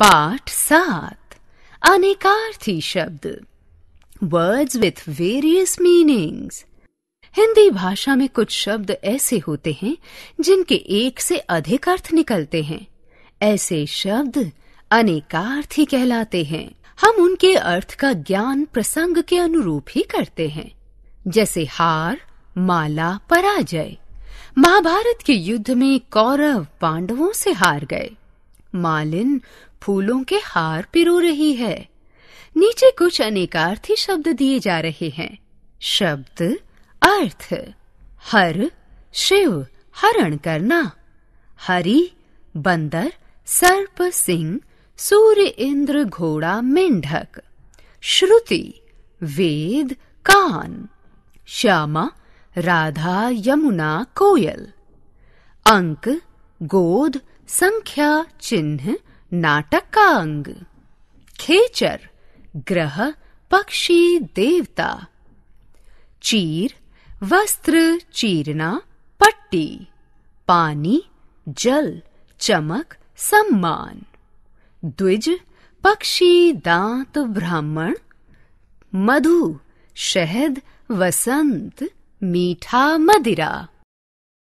पाठ सात अनेकार्थी शब्द words with various meanings Hindi भाषा में कुछ शब्द ऐसे होते हैं जिनके एक से अधिक अर्थ निकलते हैं ऐसे शब्द अनेकार्थी कहलाते हैं हम उनके अर्थ का ज्ञान प्रसंग के अनुरूप ही करते हैं जैसे हार माला पराजय महाभारत के युद्ध में कौरव पांडवों से हार गए मालिन फूलों के हार पिरो रही है नीचे कुछ अनेकार्थी शब्द दिए जा रहे हैं शब्द अर्थ हर शिव हरण करना हरि बंदर सर्प सिंह सूर्य इंद्र घोड़ा मेंढक श्रुति वेद कान श्यामा राधा यमुना कोयल अंक गोद संख्या चिन्ह नाटक का अंग खेचर ग्रह पक्षी देवता चीर वस्त्र चीरना पट्टी पानी जल चमक सम्मान द्विज पक्षी दांत ब्राह्मण मधु शहद वसंत मीठा मदिरा